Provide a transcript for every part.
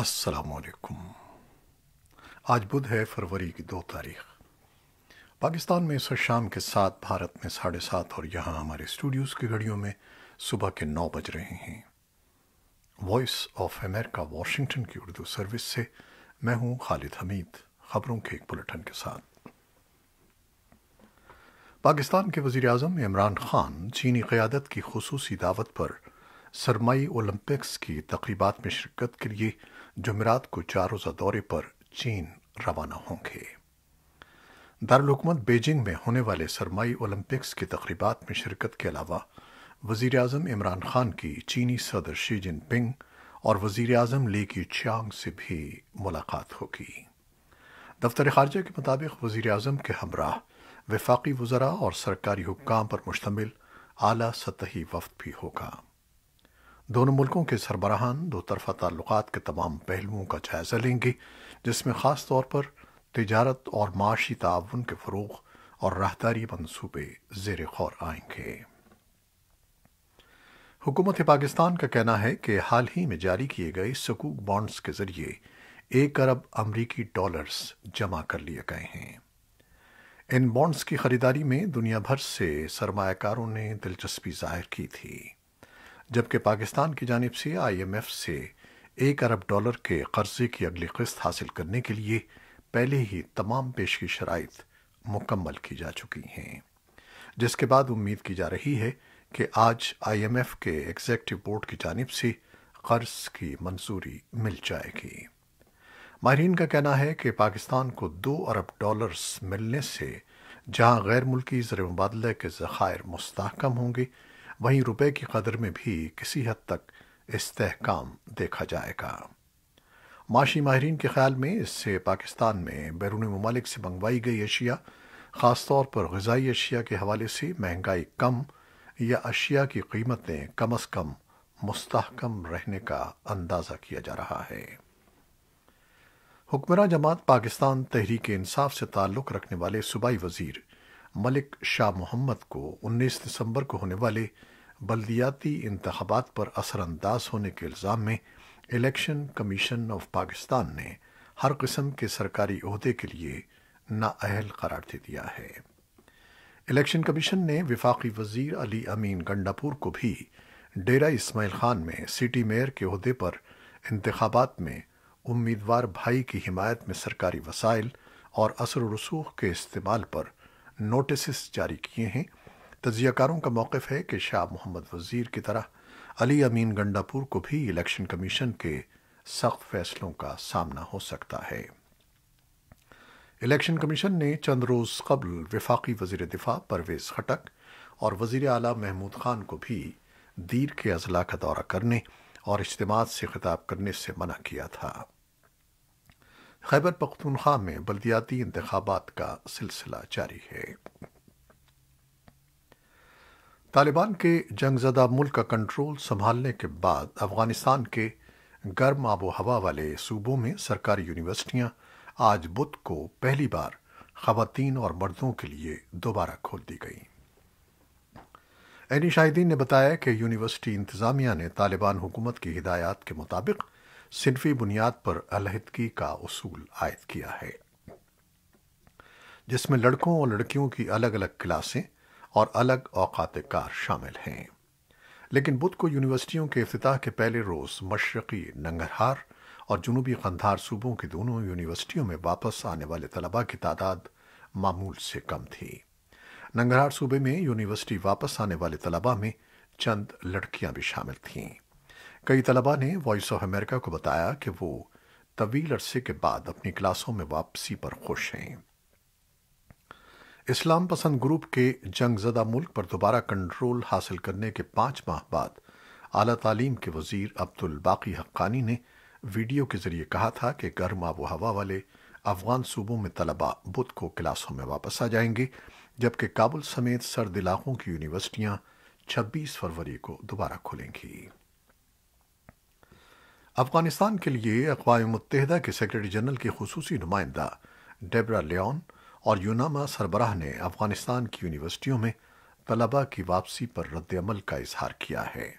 السلام علیکم آج بدھ ہے فروری کی دو تاریخ پاکستان میں سر شام کے ساتھ بھارت میں ساڑھے سات اور یہاں ہمارے اسٹوڈیوز کی گھڑیوں میں صبح کے نو بج رہے ہیں وائس آف امریکہ واشنگٹن کی اردو سروس سے میں ہوں خالد حمید خبروں کے ایک بلٹن کے ساتھ پاکستان کے وزیر اعظم عمران خان چینی قیادت کی خصوصی دعوت پر سرمائی اولمپکس کی تقریبات میں شرکت کے لیے جمعرات کو چار روزہ دورے پر چین روانہ ہوں گے دارالحکومت بیجنگ میں ہونے والے سرمائی اولمپکس کی تقریبات میں شرکت کے علاوہ وزیر اعظم عمران خان کی چینی صدر شی جن پنگ اور وزیر اعظم لی کی چیانگ سے بھی ملاقات ہوگی دفتر خارجہ کے مطابق وزیر اعظم کے ہمراہ وفاقی وزراء اور سرکاری حکام پر مشتمل اعلی سطحی وفد بھی ہوگا دونوں ملکوں کے سربراہان دو طرفہ تعلقات کے تمام پہلوؤں کا جائزہ لیں گے جس میں خاص طور پر تجارت اور معاشی تعاون کے فروغ اور راہداری منصوبے زیر غور آئیں گے حکومت پاکستان کا کہنا ہے کہ حال ہی میں جاری کیے گئے سکوک بانڈز کے ذریعے ایک ارب امریکی ڈالرز جمع کر لیے گئے ہیں ان بانڈز کی خریداری میں دنیا بھر سے سرمایہ کاروں نے دلچسپی ظاہر کی تھی جبکہ پاکستان کی جانب سے آئی ایم ایف سے ایک ارب ڈالر کے قرضے کی اگلی قسط حاصل کرنے کے لیے پہلے ہی تمام پیش کی شرائط مکمل کی جا چکی ہیں جس کے بعد امید کی جا رہی ہے کہ آج آئی ایم ایف کے ایگزیکٹو بورڈ کی جانب سے قرض کی منظوری مل جائے گی ماہرین کا کہنا ہے کہ پاکستان کو دو ارب ڈالرز ملنے سے جہاں غیر ملکی زر مبادلہ کے ذخائر مستحکم ہوں گے وہیں روپے کی قدر میں بھی کسی حد تک استحکام دیکھا جائے گا معاشی ماہرین کے خیال میں اس سے پاکستان میں بیرون ممالک سے منگوائی گئی اشیاء خاص طور پر غذائی اشیاء کے حوالے سے مہنگائی کم یا اشیاء کی قیمتیں کم از کم مستحکم رہنے کا اندازہ کیا جا رہا ہے حکمراں جماعت پاکستان تحریک انصاف سے تعلق رکھنے والے صوبائی وزیر ملک شاہ محمد کو انیس دسمبر کو ہونے والے بلدیاتی انتخابات پر اثر انداز ہونے کے الزام میں الیکشن کمیشن آف پاکستان نے ہر قسم کے سرکاری عہدے کے لیے نااہل قرار دے دیا ہے الیکشن کمیشن نے وفاقی وزیر علی امین گنڈاپور کو بھی ڈیرا اسماعیل خان میں سٹی میئر کے عہدے پر انتخابات میں امیدوار بھائی کی حمایت میں سرکاری وسائل اور اثر و رسوخ کے استعمال پر نوٹسز جاری کیے ہیں تجزیہ کاروں کا موقف ہے کہ شاہ محمد وزیر کی طرح علی امین گنڈاپور کو بھی الیکشن کمیشن کے سخت فیصلوں کا سامنا ہو سکتا ہے الیکشن کمیشن نے چند روز قبل وفاقی وزیر دفاع پرویز خٹک اور وزیر اعلی محمود خان کو بھی دیر کے اضلاع کا دورہ کرنے اور اجتماع سے خطاب کرنے سے منع کیا تھا خیبر پختونخوا میں بلدیاتی انتخابات کا سلسلہ جاری ہے طالبان کے جنگ زدہ ملک کا کنٹرول سنبھالنے کے بعد افغانستان کے گرم آب و ہوا والے صوبوں میں سرکاری یونیورسٹیاں آج بدھ کو پہلی بار خواتین اور مردوں کے لیے دوبارہ کھول دی گئیں عینی شاہدین نے بتایا کہ یونیورسٹی انتظامیہ نے طالبان حکومت کی ہدایات کے مطابق صنفی بنیاد پر علیحدگی کا اصول عائد کیا ہے جس میں لڑکوں اور لڑکیوں کی الگ الگ کلاسیں اور الگ اوقات کار شامل ہیں لیکن بدھ کو یونیورسٹیوں کے افتتاح کے پہلے روز مشرقی ننگرہار اور جنوبی قندھار صوبوں کی دونوں یونیورسٹیوں میں واپس آنے والے طلباء کی تعداد معمول سے کم تھی ننگرہار صوبے میں یونیورسٹی واپس آنے والے طلباء میں چند لڑکیاں بھی شامل تھیں کئی طلباء نے وائس آف امریکہ کو بتایا کہ وہ طویل عرصے کے بعد اپنی کلاسوں میں واپسی پر خوش ہیں اسلام پسند گروپ کے جنگ زدہ ملک پر دوبارہ کنٹرول حاصل کرنے کے پانچ ماہ بعد اعلی تعلیم کے وزیر عبد الباقی حقانی نے ویڈیو کے ذریعے کہا تھا کہ گرم آب و ہوا والے افغان صوبوں میں طلباء بدھ کو کلاسوں میں واپس آ جائیں گے جبکہ کابل سمیت سرد علاقوں کی یونیورسٹیاں چھبیس فروری کو دوبارہ کھلیں گی افغانستان کے لیے اقوام متحدہ کے سیکرٹری جنرل کے خصوصی نمائندہ ڈیبرا لیون اور یوناما سربراہ نے افغانستان کی یونیورسٹیوں میں طلباء کی واپسی پر رد عمل کا اظہار کیا ہے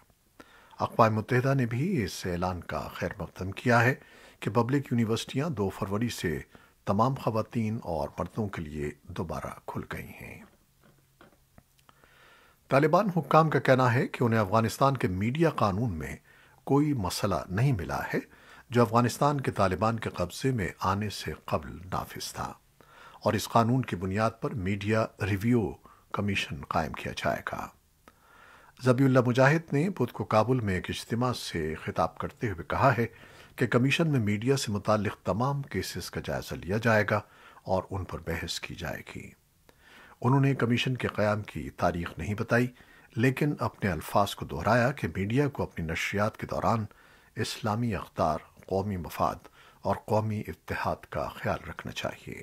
اقوام متحدہ نے بھی اس اعلان کا خیر مقدم کیا ہے کہ پبلک یونیورسٹیاں دو فروری سے تمام خواتین اور مردوں کے لیے دوبارہ کھل گئی ہیں طالبان حکام کا کہنا ہے کہ انہیں افغانستان کے میڈیا قانون میں کوئی مسئلہ نہیں ملا ہے جو افغانستان کے طالبان کے قبضے میں آنے سے قبل نافذ تھا اور اس قانون کی بنیاد پر میڈیا ریویو کمیشن قائم کیا جائے گا زبی اللہ مجاہد نے بدھ کو کابل میں ایک اجتماع سے خطاب کرتے ہوئے کہا ہے کہ کمیشن میں میڈیا سے متعلق تمام کیسز کا جائزہ لیا جائے گا اور ان پر بحث کی جائے گی انہوں نے کمیشن کے قیام کی تاریخ نہیں بتائی لیکن اپنے الفاظ کو دہرایا کہ میڈیا کو اپنی نشریات کے دوران اسلامی اقدار قومی مفاد اور قومی اتحاد کا خیال رکھنا چاہیے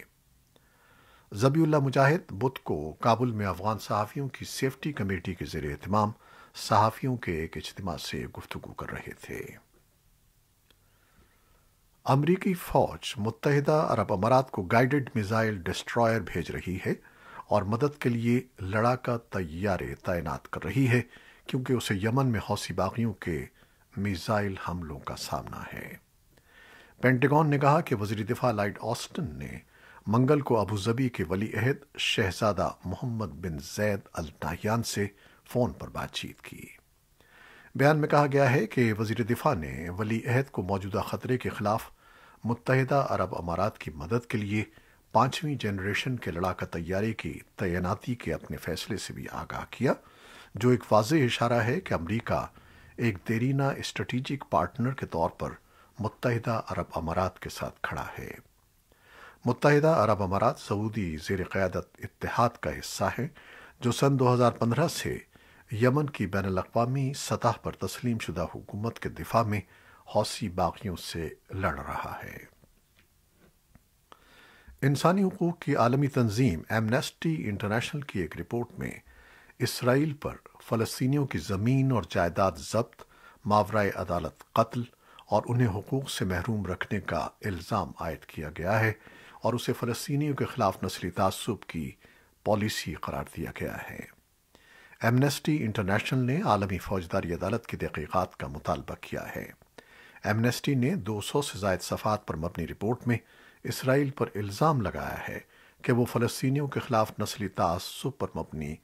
زبی اللہ مجاہد بدھ کو کابل میں افغان صحافیوں کی سیفٹی کمیٹی کے زیر اہتمام صحافیوں کے ایک اجتماع سے گفتگو کر رہے تھے امریکی فوج متحدہ عرب امارات کو گائیڈڈ میزائل ڈسٹرائر بھیج رہی ہے اور مدد کے لیے لڑاکا تیارے تعینات کر رہی ہے کیونکہ اسے یمن میں حوثی باغیوں کے میزائل حملوں کا سامنا ہے پینٹیگون نے کہا کہ وزیر دفاع لائٹ آسٹن نے منگل کو ابوظبی کے ولی عہد شہزادہ محمد بن زید الٹاہیان سے فون پر بات چیت کی بیان میں کہا گیا ہے کہ وزیر دفاع نے ولی عہد کو موجودہ خطرے کے خلاف متحدہ عرب امارات کی مدد کے لیے پانچویں جنریشن کے لڑاکا طیارے کی تعیناتی کے اپنے فیصلے سے بھی آگاہ کیا جو ایک واضح اشارہ ہے کہ امریکہ ایک دیرینہ اسٹریٹجک پارٹنر کے طور پر متحدہ عرب امارات کے ساتھ کھڑا ہے متحدہ عرب امارات سعودی زیر قیادت اتحاد کا حصہ ہے جو سن دو ہزار پندرہ سے یمن کی بین الاقوامی سطح پر تسلیم شدہ حکومت کے دفاع میں حوثی باغیوں سے لڑ رہا ہے انسانی حقوق کی عالمی تنظیم ایمنیسٹی انٹرنیشنل کی ایک رپورٹ میں اسرائیل پر فلسطینیوں کی زمین اور جائیداد ضبط ماورائے عدالت قتل اور انہیں حقوق سے محروم رکھنے کا الزام عائد کیا گیا ہے اور اسے فلسطینیوں کے خلاف نسلی تعصب کی پالیسی قرار دیا گیا ہے ایمنیسٹی انٹرنیشنل نے عالمی فوجداری عدالت کی تحقیقات کا مطالبہ کیا ہے ایمنیسٹی نے دو سو سے زائد صفحات پر مبنی رپورٹ میں اسرائیل پر الزام لگایا ہے کہ وہ فلسطینیوں کے خلاف نسلی تعصب پر مبنی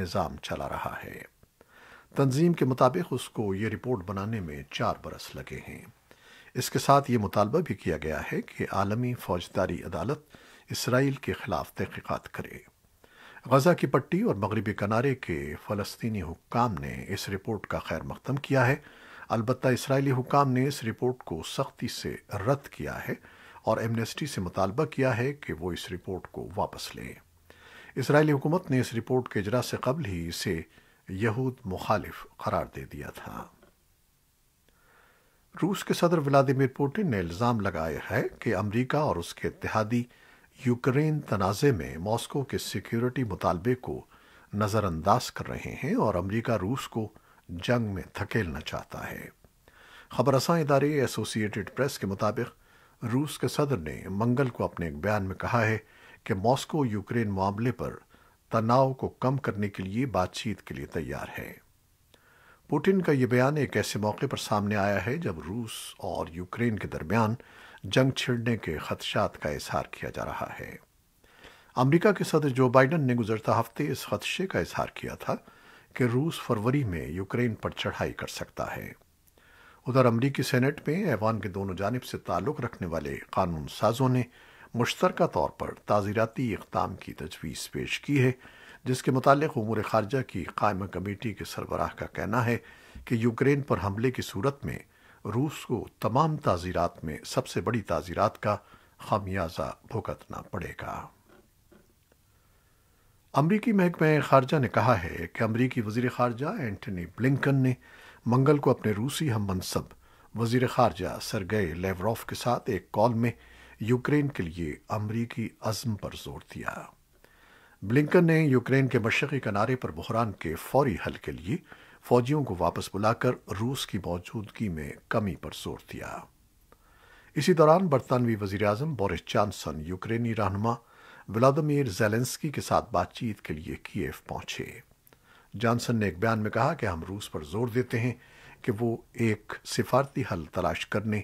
نظام چلا رہا ہے تنظیم کے مطابق اس کو یہ رپورٹ بنانے میں چار برس لگے ہیں اس کے ساتھ یہ مطالبہ بھی کیا گیا ہے کہ عالمی فوجداری عدالت اسرائیل کے خلاف تحقیقات کرے غزہ کی پٹی اور مغربی کنارے کے فلسطینی حکام نے اس رپورٹ کا خیر مقدم کیا ہے البتہ اسرائیلی حکام نے اس رپورٹ کو سختی سے رد کیا ہے اور ایمنیسٹی سے مطالبہ کیا ہے کہ وہ اس رپورٹ کو واپس لے اسرائیلی حکومت نے اس رپورٹ کے اجرا سے قبل ہی اسے یہود مخالف قرار دے دیا تھا روس کے صدر ولادیمیر پوٹن نے الزام لگایا ہے کہ امریکہ اور اس کے اتحادی یوکرین تنازع میں ماسکو کے سیکیورٹی مطالبے کو نظر انداز کر رہے ہیں اور امریکہ روس کو جنگ میں تھکیلنا چاہتا ہے ادارے پریس کے مطابق روس کے صدر نے منگل کو اپنے ایک بیان میں کہا ہے کہ ماسکو یوکرین معاملے پر تناؤ کو کم کرنے کے لیے بات چیت کے لیے تیار ہے پوٹن کا یہ بیان ایک ایسے موقع پر سامنے آیا ہے جب روس اور یوکرین کے درمیان جنگ چھڑنے کے خدشات کا اظہار کیا جا رہا ہے امریکہ کے صدر جو بائیڈن نے گزرتا ہفتے اس خدشے کا اظہار کیا تھا کہ روس فروری میں یوکرین پر چڑھائی کر سکتا ہے ادھر امریکی سینٹ میں ایوان کے دونوں جانب سے تعلق رکھنے والے قانون سازوں نے مشترکہ طور پر تعزیراتی اقدام کی تجویز پیش کی ہے جس کے متعلق امور خارجہ کی قائمہ کمیٹی کے سربراہ کا کہنا ہے کہ یوکرین پر حملے کی صورت میں روس کو تمام تعزیرات میں سب سے بڑی تعزیرات کا خامیازہ بھگتنا پڑے گا امریکی محکمہ خارجہ نے کہا ہے کہ امریکی وزیر خارجہ اینٹنی بلنکن نے منگل کو اپنے روسی ہم منصب وزیر خارجہ سرگئے لیوروف کے ساتھ ایک کال میں یوکرین کے لیے امریکی عزم پر زور دیا بلنکن نے یوکرین کے مشرقی کنارے پر بحران کے فوری حل کے لیے فوجیوں کو واپس بلا کر روس کی موجودگی میں کمی پر زور دیا اسی دوران برطانوی وزیراعظم بورس جانسن یوکرینی رہنما ولادیمیر زیلنسکی کے ساتھ بات چیت کے لیے کیف پہنچے جانسن نے ایک بیان میں کہا کہ ہم روس پر زور دیتے ہیں کہ وہ ایک سفارتی حل تلاش کرنے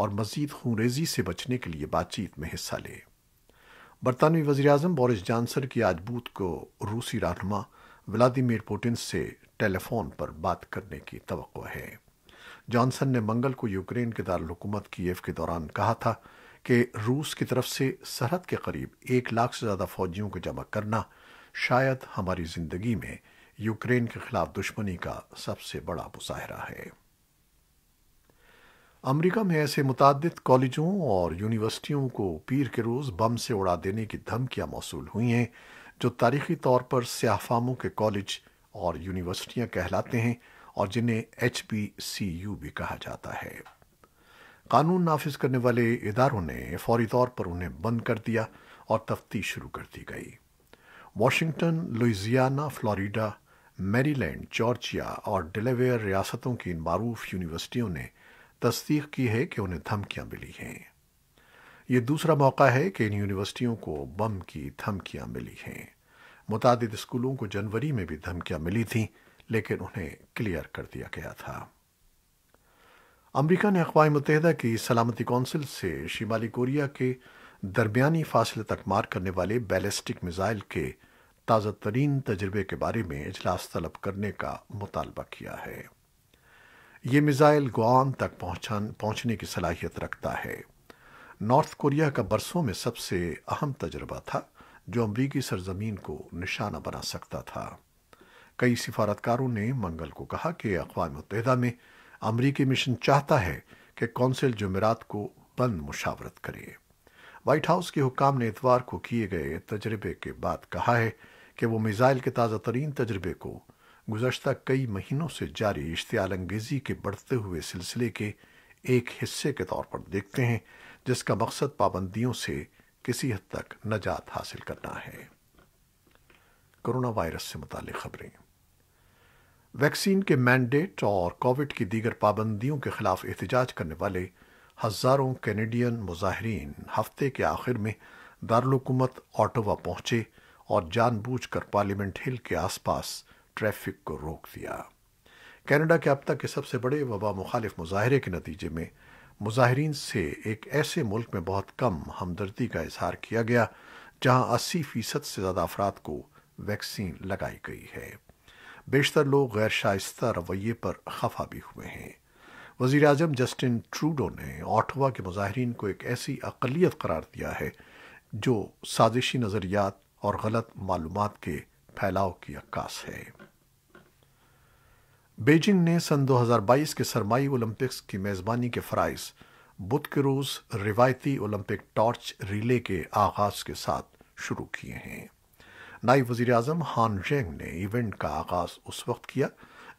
اور مزید خونریزی سے بچنے کے لیے بات چیت میں حصہ لے برطانوی وزیراعظم بورس جانسن کی آج بوت کو روسی رہنما ولادیمیر پوٹن سے ٹیلی فون پر بات کرنے کی توقع ہے جانسن نے منگل کو یوکرین کے دارالحکومت کی ایف کے دوران کہا تھا کہ روس کی طرف سے سرحد کے قریب ایک لاکھ سے زیادہ فوجیوں کو جمع کرنا شاید ہماری زندگی میں یوکرین کے خلاف دشمنی کا سب سے بڑا مظاہرہ ہے امریکہ میں ایسے متعدد کالجوں اور یونیورسٹیوں کو پیر کے روز بم سے اڑا دینے کی دھمکیاں موصول ہوئی ہیں جو تاریخی طور پر سیاہ فاموں کے کالج اور یونیورسٹیاں کہلاتے ہیں اور جنہیں ایچ پی سی یو بھی کہا جاتا ہے قانون نافذ کرنے والے اداروں نے فوری طور پر انہیں بند کر دیا اور تفتیش شروع کر دی گئی Washington Louisiana Florida Maryland Georgia اور ڈیلیویئر ریاستوں کی ان معروف یونیورسٹیوں نے تصدیق کی ہے کہ انہیں دھمکیاں ملی ہیں یہ دوسرا موقع ہے کہ ان یونیورسٹیوں کو بم کی دھمکیاں ملی ہیں متعدد اسکولوں کو جنوری میں بھی دھمکیاں ملی تھیں لیکن انہیں کلیئر کر دیا گیا تھا امریکہ نے اقوام متحدہ کی سلامتی کونسل سے شمالی کوریا کے درمیانی فاصلے تک مار کرنے والے بیلسٹک میزائل کے تازہ ترین تجربے کے بارے میں اجلاس طلب کرنے کا مطالبہ کیا ہے یہ میزائل گوان تک پہنچنے کی صلاحیت رکھتا ہے نارتھ کوریا کا برسوں میں سب سے اہم تجربہ تھا جو امریکی سرزمین کو نشانہ بنا سکتا تھا کئی سفارتکاروں نے منگل کو کہا کہ اقوام متحدہ میں امریکی مشن چاہتا ہے کہ کونسل جمعرات کو بند مشاورت کرے وائٹ ہاؤس کے حکام نے اتوار کو کیے گئے تجربے کے بعد کہا ہے کہ وہ میزائل کے تازہ ترین تجربے کو گزشتہ کئی مہینوں سے جاری اشتعال انگیزی کے بڑھتے ہوئے سلسلے کے ایک حصے کے طور پر دیکھتے ہیں جس کا مقصد پابندیوں سے کسی حد تک نجات حاصل کرنا ہے کرونا وائرس سے متعلق خبریں ویکسین کے مینڈیٹ اور کووڈ کی دیگر پابندیوں کے خلاف احتجاج کرنے والے ہزاروں کینیڈین مظاہرین ہفتے کے آخر میں دارالحکومت آٹوا پہنچے اور جان بوجھ کر پارلیمنٹ ہل کے آس پاس ٹریفک کو روک دیا کینیڈا کے اب تک کے سب سے بڑے وبا مخالف مظاہرے کے نتیجے میں مظاہرین سے ایک ایسے ملک میں بہت کم ہمدردی کا اظہار کیا گیا جہاں اسی فیصد سے زیادہ افراد کو ویکسین لگائی گئی ہے بیشتر لوگ غیر شائستہ رویے پر خفا بھی ہوئے ہیں وزیر اعظم جسٹن ٹروڈو نے آٹھوا کے مظاہرین کو ایک ایسی اقلیت قرار دیا ہے جو سازشی نظریات اور غلط معلومات کے پھیلاؤ کی عکاس ہے بیجنگ نے سن دو ہزار بائیس کے سرمائی اولمپکس کی میزبانی کے فرائض بدھ کے روز روایتی اولمپک ٹارچ ریلے کے آغاز کے ساتھ شروع کیے ہیں نائب وزیر اعظم ہان جینگ نے ایونٹ کا آغاز اس وقت کیا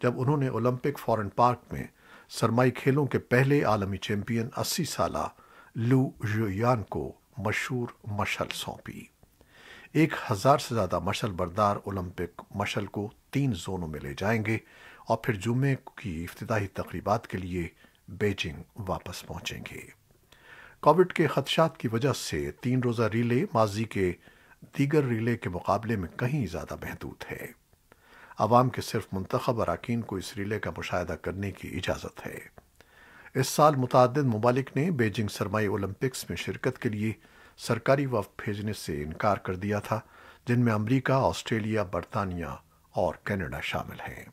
جب انہوں نے اولمپک فورن پارک میں سرمائی کھیلوں کے پہلے عالمی چیمپئن اسی سالہ لو یان کو مشہور مشل سونپی ایک ہزار سے زیادہ مشل بردار اولمپک مشل کو تین زونوں میں لے جائیں گے اور پھر جمعے کی افتتاحی تقریبات کے لیے بیجنگ واپس پہنچیں گے کووڈ کے خدشات کی وجہ سے تین روزہ ریلے ماضی کے دیگر ریلے کے مقابلے میں کہیں زیادہ محدود ہے عوام کے صرف منتخب اراکین کو اس ریلے کا مشاہدہ کرنے کی اجازت ہے اس سال متعدد ممالک نے بیجنگ سرمائی اولمپکس میں شرکت کے لیے سرکاری وفد بھیجنے سے انکار کر دیا تھا جن میں امریکہ آسٹریلیا برطانیہ اور کینیڈا شامل ہیں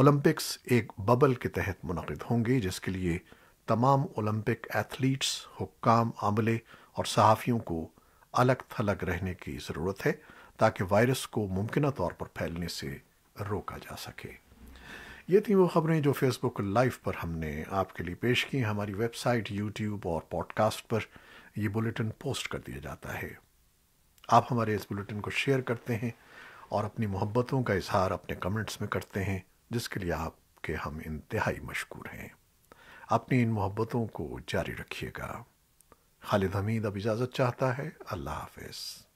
اولمپکس ایک ببل کے تحت منعقد ہوں گے جس کے لیے تمام اولمپک ایتھلیٹس حکام عملے اور صحافیوں کو الگ تھلگ رہنے کی ضرورت ہے تاکہ وائرس کو ممکنہ طور پر پھیلنے سے روکا جا سکے یہ تھی وہ خبریں جو فیس بک لائیو پر ہم نے آپ کے لیے پیش کی ہماری ویب سائٹ یوٹیوب اور پوڈ کاسٹ پر یہ بلیٹن پوسٹ کر دیا جاتا ہے آپ ہمارے اس بلیٹن کو شیئر کرتے ہیں اور اپنی محبتوں کا اظہار اپنے کمنٹس میں کرتے ہیں جس کے لیے آپ کے ہم انتہائی مشکور ہیں اپنی ان محبتوں کو جاری رکھیے گا خالد حمید اب اجازت چاہتا ہے اللہ حافظ